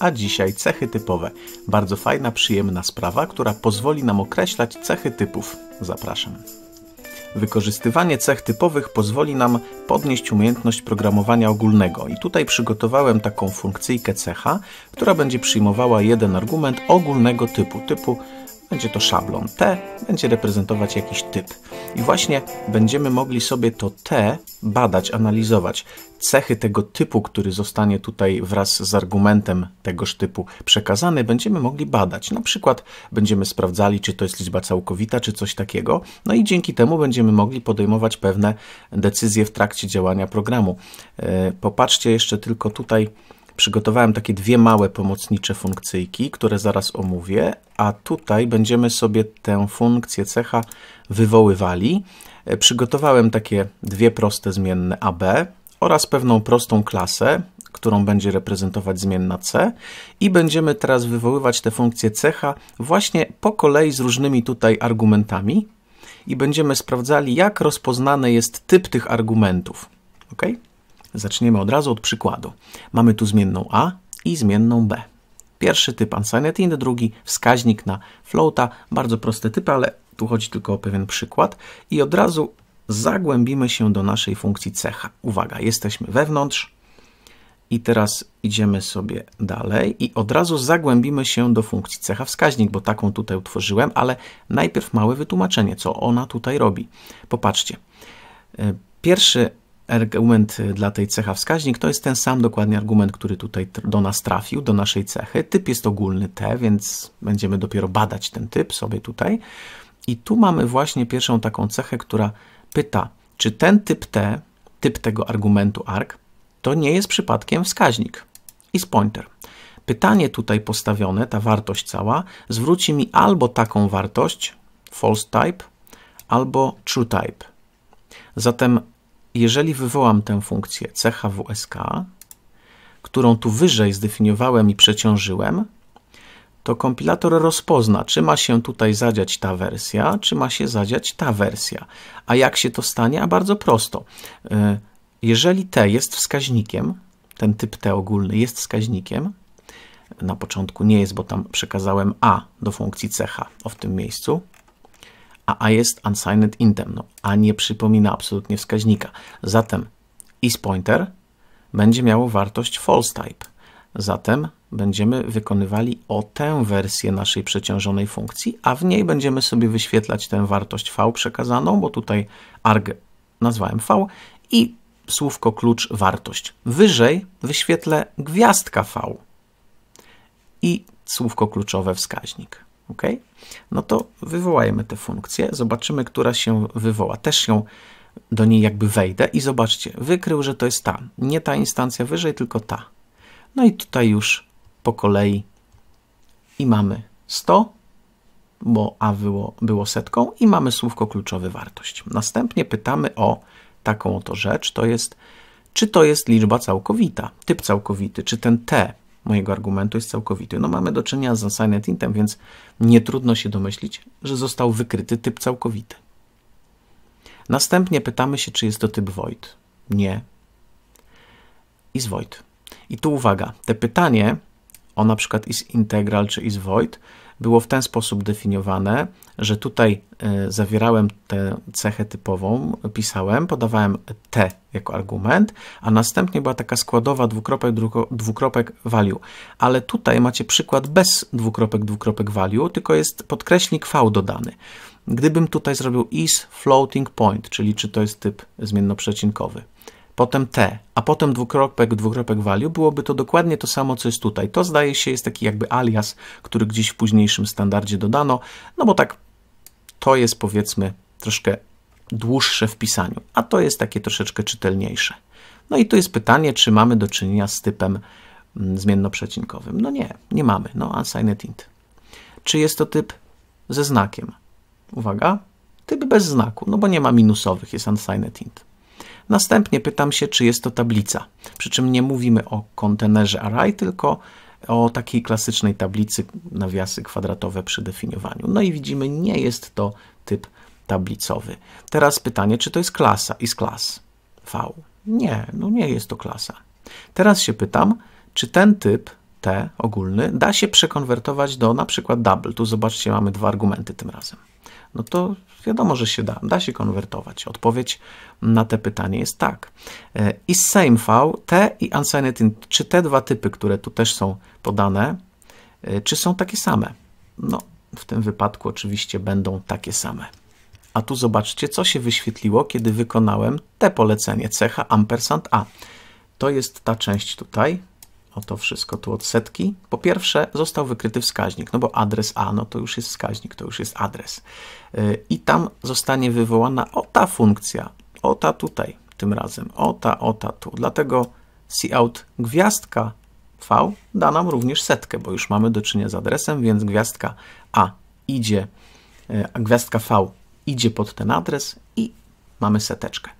a dzisiaj cechy typowe. Bardzo fajna, przyjemna sprawa, która pozwoli nam określać cechy typów. Zapraszam. Wykorzystywanie cech typowych pozwoli nam podnieść umiejętność programowania ogólnego i tutaj przygotowałem taką funkcyjkę cecha, która będzie przyjmowała jeden argument ogólnego typu, typu będzie to szablon. T będzie reprezentować jakiś typ. I właśnie będziemy mogli sobie to T badać, analizować. Cechy tego typu, który zostanie tutaj wraz z argumentem tegoż typu przekazany, będziemy mogli badać. Na przykład będziemy sprawdzali, czy to jest liczba całkowita, czy coś takiego. No i dzięki temu będziemy mogli podejmować pewne decyzje w trakcie działania programu. E, popatrzcie jeszcze tylko tutaj przygotowałem takie dwie małe pomocnicze funkcyjki, które zaraz omówię, a tutaj będziemy sobie tę funkcję cecha wywoływali. E, przygotowałem takie dwie proste zmienne AB oraz pewną prostą klasę, którą będzie reprezentować zmienna C i będziemy teraz wywoływać tę funkcję cecha właśnie po kolei z różnymi tutaj argumentami i będziemy sprawdzali, jak rozpoznany jest typ tych argumentów. Okay? Zaczniemy od razu od przykładu. Mamy tu zmienną a i zmienną b. Pierwszy typ unsigned int, drugi wskaźnik na floata. Bardzo proste typy, ale tu chodzi tylko o pewien przykład. I od razu zagłębimy się do naszej funkcji cecha. Uwaga, jesteśmy wewnątrz i teraz idziemy sobie dalej i od razu zagłębimy się do funkcji cecha wskaźnik, bo taką tutaj utworzyłem, ale najpierw małe wytłumaczenie, co ona tutaj robi. Popatrzcie. E, pierwszy argument dla tej cecha wskaźnik to jest ten sam dokładnie argument, który tutaj do nas trafił, do naszej cechy. Typ jest ogólny T, więc będziemy dopiero badać ten typ sobie tutaj. I tu mamy właśnie pierwszą taką cechę, która pyta, czy ten typ T, typ tego argumentu arg, to nie jest przypadkiem wskaźnik i pointer. Pytanie tutaj postawione, ta wartość cała, zwróci mi albo taką wartość false type, albo true type. Zatem jeżeli wywołam tę funkcję chwsk, którą tu wyżej zdefiniowałem i przeciążyłem, to kompilator rozpozna, czy ma się tutaj zadziać ta wersja, czy ma się zadziać ta wersja. A jak się to stanie? A bardzo prosto. Y, jeżeli t jest wskaźnikiem, ten typ t ogólny jest wskaźnikiem, na początku nie jest, bo tam przekazałem a do funkcji ch w tym miejscu, a A jest unsigned intem, no, a nie przypomina absolutnie wskaźnika. Zatem isPointer będzie miało wartość false type. Zatem będziemy wykonywali o tę wersję naszej przeciążonej funkcji, a w niej będziemy sobie wyświetlać tę wartość v przekazaną, bo tutaj arg nazwałem v i słówko klucz wartość. Wyżej wyświetlę gwiazdka v i słówko kluczowe wskaźnik ok? No to wywołajmy tę funkcję, zobaczymy, która się wywoła. Też ją do niej jakby wejdę i zobaczcie, wykrył, że to jest ta. Nie ta instancja wyżej, tylko ta. No i tutaj już po kolei i mamy 100, bo A było, było setką i mamy słówko kluczowe wartość. Następnie pytamy o taką oto rzecz, to jest czy to jest liczba całkowita, typ całkowity, czy ten T mojego argumentu jest całkowity. No mamy do czynienia z unsigned intem, więc nie trudno się domyślić, że został wykryty typ całkowity. Następnie pytamy się, czy jest to typ void. Nie. z void. I tu uwaga, te pytanie o na przykład is integral czy is void było w ten sposób definiowane, że tutaj e, zawierałem tę cechę typową, pisałem, podawałem T jako argument, a następnie była taka składowa dwukropek, dwukropek value. Ale tutaj macie przykład bez dwukropek, dwukropek value, tylko jest podkreśnik V dodany. Gdybym tutaj zrobił is floating point, czyli czy to jest typ zmiennoprzecinkowy potem T, a potem dwukropek, dwukropek value, byłoby to dokładnie to samo, co jest tutaj. To zdaje się jest taki jakby alias, który gdzieś w późniejszym standardzie dodano, no bo tak to jest powiedzmy troszkę dłuższe w pisaniu, a to jest takie troszeczkę czytelniejsze. No i tu jest pytanie, czy mamy do czynienia z typem mm, zmienno-przecinkowym. No nie, nie mamy, no unsigned int. Czy jest to typ ze znakiem? Uwaga, typ bez znaku, no bo nie ma minusowych, jest unsigned int. Następnie pytam się, czy jest to tablica. Przy czym nie mówimy o kontenerze array, tylko o takiej klasycznej tablicy nawiasy kwadratowe przy definiowaniu. No i widzimy, nie jest to typ tablicowy. Teraz pytanie, czy to jest klasa? Is class V. Nie, no nie jest to klasa. Teraz się pytam, czy ten typ T ogólny da się przekonwertować do na przykład double. Tu zobaczcie, mamy dwa argumenty tym razem. No to wiadomo, że się da, da się konwertować. Odpowiedź na te pytanie jest tak. E, I same V, T i unsigned int, czy te dwa typy, które tu też są podane, e, czy są takie same? No, w tym wypadku oczywiście będą takie same. A tu zobaczcie, co się wyświetliło, kiedy wykonałem te polecenie cecha ampersand a. To jest ta część tutaj, Oto wszystko tu odsetki. Po pierwsze został wykryty wskaźnik, no bo adres A, no to już jest wskaźnik, to już jest adres. Y, I tam zostanie wywołana o ta funkcja, o ta tutaj tym razem, o ta, o ta tu. Dlatego cout gwiazdka V da nam również setkę, bo już mamy do czynienia z adresem, więc gwiazdka A idzie, y, gwiazdka V idzie pod ten adres mamy seteczkę.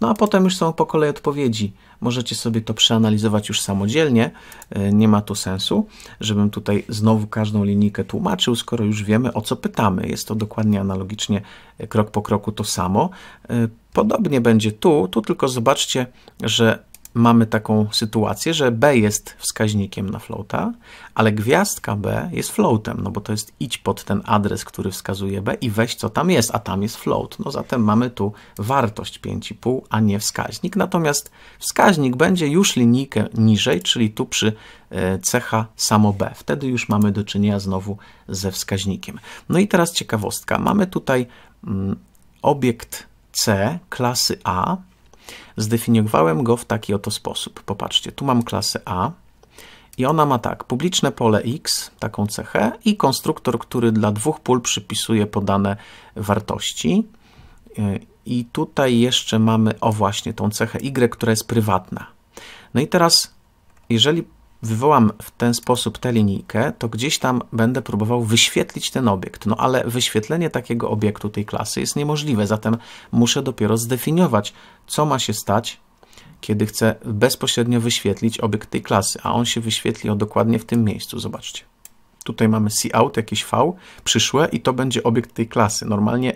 No a potem już są po kolei odpowiedzi. Możecie sobie to przeanalizować już samodzielnie. E, nie ma tu sensu, żebym tutaj znowu każdą linijkę tłumaczył, skoro już wiemy o co pytamy. Jest to dokładnie analogicznie, e, krok po kroku to samo. E, podobnie będzie tu, tu tylko zobaczcie, że mamy taką sytuację, że B jest wskaźnikiem na floata, ale gwiazdka B jest floatem, no bo to jest idź pod ten adres, który wskazuje B i weź co tam jest, a tam jest float. No zatem mamy tu wartość 5,5, a nie wskaźnik. Natomiast wskaźnik będzie już linijkę niżej, czyli tu przy e, cecha samo B. Wtedy już mamy do czynienia znowu ze wskaźnikiem. No i teraz ciekawostka. Mamy tutaj mm, obiekt C klasy A, Zdefiniowałem go w taki oto sposób. Popatrzcie, tu mam klasę A i ona ma tak, publiczne pole x, taką cechę i konstruktor, który dla dwóch pól przypisuje podane wartości. I tutaj jeszcze mamy, o właśnie, tą cechę y, która jest prywatna. No i teraz, jeżeli wywołam w ten sposób tę linijkę, to gdzieś tam będę próbował wyświetlić ten obiekt. No ale wyświetlenie takiego obiektu tej klasy jest niemożliwe, zatem muszę dopiero zdefiniować, co ma się stać, kiedy chcę bezpośrednio wyświetlić obiekt tej klasy, a on się wyświetli dokładnie w tym miejscu, zobaczcie. Tutaj mamy cout, jakieś v, przyszłe i to będzie obiekt tej klasy. Normalnie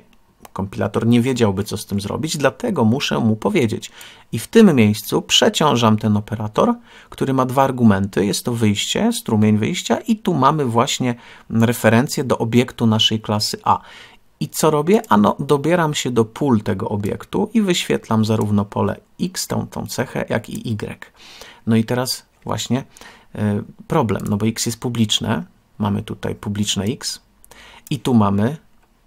Kompilator nie wiedziałby, co z tym zrobić, dlatego muszę mu powiedzieć. I w tym miejscu przeciążam ten operator, który ma dwa argumenty. Jest to wyjście, strumień wyjścia i tu mamy właśnie referencję do obiektu naszej klasy A. I co robię? Ano, dobieram się do pól tego obiektu i wyświetlam zarówno pole X, tą, tą cechę, jak i Y. No i teraz właśnie y, problem, no bo X jest publiczne, mamy tutaj publiczne X i tu mamy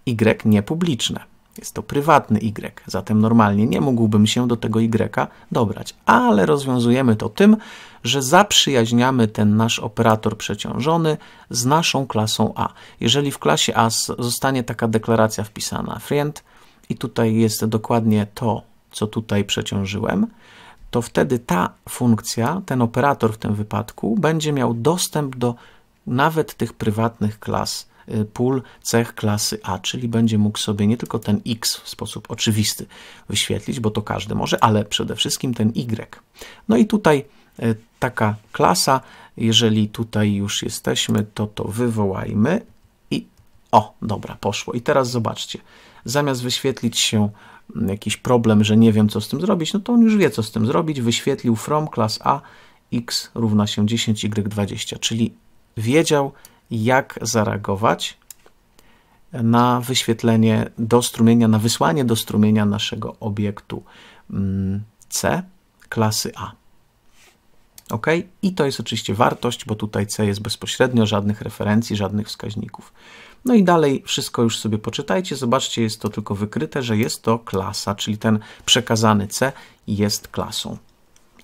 Y niepubliczne. Jest to prywatny y, zatem normalnie nie mógłbym się do tego y dobrać, ale rozwiązujemy to tym, że zaprzyjaźniamy ten nasz operator przeciążony z naszą klasą A. Jeżeli w klasie A zostanie taka deklaracja wpisana friend i tutaj jest dokładnie to, co tutaj przeciążyłem, to wtedy ta funkcja, ten operator w tym wypadku, będzie miał dostęp do nawet tych prywatnych klas Y, pól cech klasy A, czyli będzie mógł sobie nie tylko ten X w sposób oczywisty wyświetlić, bo to każdy może, ale przede wszystkim ten Y. No i tutaj y, taka klasa, jeżeli tutaj już jesteśmy, to to wywołajmy i o, dobra, poszło. I teraz zobaczcie, zamiast wyświetlić się mm, jakiś problem, że nie wiem co z tym zrobić, no to on już wie co z tym zrobić, wyświetlił from klas A x równa się 10y20, czyli wiedział jak zareagować na wyświetlenie do strumienia, na wysłanie do strumienia naszego obiektu mm, C klasy A. OK? I to jest oczywiście wartość, bo tutaj C jest bezpośrednio, żadnych referencji, żadnych wskaźników. No i dalej wszystko już sobie poczytajcie. Zobaczcie, jest to tylko wykryte, że jest to klasa, czyli ten przekazany C jest klasą.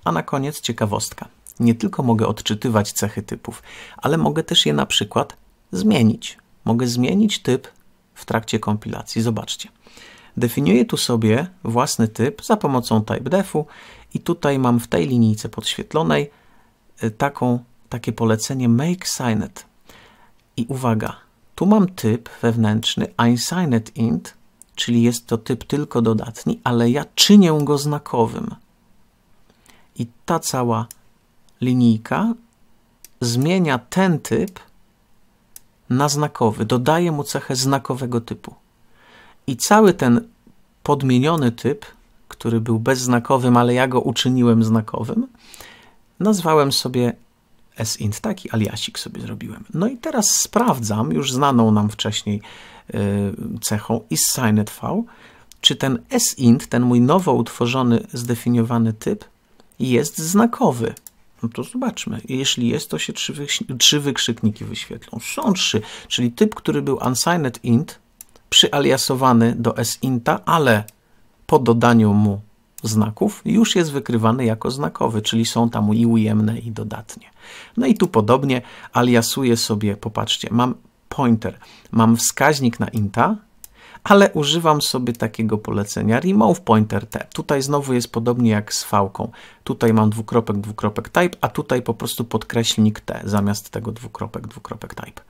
A na koniec ciekawostka. Nie tylko mogę odczytywać cechy typów, ale mogę też je na przykład zmienić. Mogę zmienić typ w trakcie kompilacji. Zobaczcie. Definiuję tu sobie własny typ za pomocą typedefu i tutaj mam w tej linijce podświetlonej y, taką, takie polecenie make signet. I uwaga, tu mam typ wewnętrzny unsigned int, czyli jest to typ tylko dodatni, ale ja czynię go znakowym. I ta cała linijka zmienia ten typ na znakowy, dodaje mu cechę znakowego typu. I cały ten podmieniony typ, który był bezznakowym, ale ja go uczyniłem znakowym, nazwałem sobie sint, taki aliasik sobie zrobiłem. No i teraz sprawdzam już znaną nam wcześniej y, cechą isSigned v, czy ten sint, ten mój nowo utworzony, zdefiniowany typ jest znakowy. No to zobaczmy. Jeśli jest, to się trzy, trzy wykrzykniki wyświetlą. Są trzy, czyli typ, który był unsigned int, przyaliasowany do sinta, ale po dodaniu mu znaków już jest wykrywany jako znakowy, czyli są tam i ujemne i dodatnie. No i tu podobnie aliasuję sobie, popatrzcie, mam pointer, mam wskaźnik na inta, ale używam sobie takiego polecenia remove pointer t. Tutaj znowu jest podobnie jak z fałką. Tutaj mam dwukropek, dwukropek type, a tutaj po prostu podkreślnik t zamiast tego dwukropek, dwukropek type.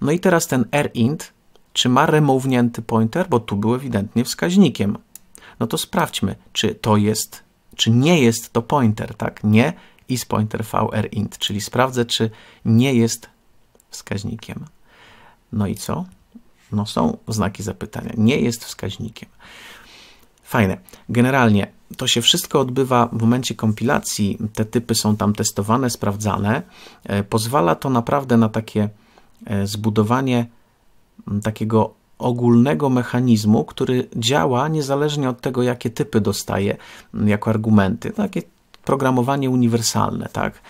No i teraz ten rint, czy ma remownięty pointer, bo tu był ewidentnie wskaźnikiem. No to sprawdźmy, czy to jest, czy nie jest to pointer, tak? Nie is pointer vrint, int, czyli sprawdzę, czy nie jest wskaźnikiem. No i co? No są znaki zapytania, nie jest wskaźnikiem. Fajne. Generalnie to się wszystko odbywa w momencie kompilacji, te typy są tam testowane, sprawdzane. E, pozwala to naprawdę na takie e, zbudowanie takiego ogólnego mechanizmu, który działa niezależnie od tego, jakie typy dostaje jako argumenty. Takie programowanie uniwersalne, tak?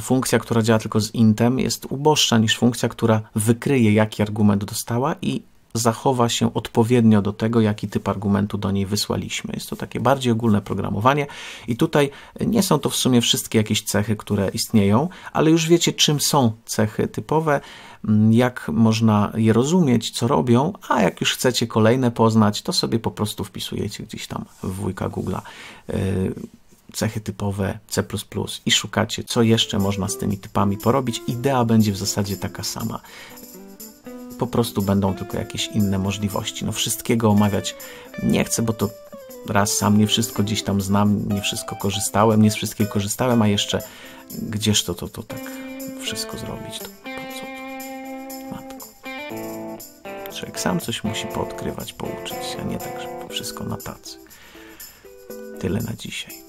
Funkcja, która działa tylko z intem, jest uboższa niż funkcja, która wykryje, jaki argument dostała i zachowa się odpowiednio do tego, jaki typ argumentu do niej wysłaliśmy. Jest to takie bardziej ogólne programowanie i tutaj nie są to w sumie wszystkie jakieś cechy, które istnieją, ale już wiecie, czym są cechy typowe, jak można je rozumieć, co robią, a jak już chcecie kolejne poznać, to sobie po prostu wpisujecie gdzieś tam w wujka Google'a y, cechy typowe C++ i szukacie, co jeszcze można z tymi typami porobić. Idea będzie w zasadzie taka sama. Po prostu będą tylko jakieś inne możliwości. No wszystkiego omawiać nie chcę, bo to raz sam nie wszystko gdzieś tam znam, nie wszystko korzystałem, nie z wszystkiego korzystałem, a jeszcze gdzież to, to, to tak wszystko zrobić, to po co to? Matko. Człowiek sam coś musi poodkrywać, pouczyć a nie tak, żeby wszystko na tacy. Tyle na dzisiaj.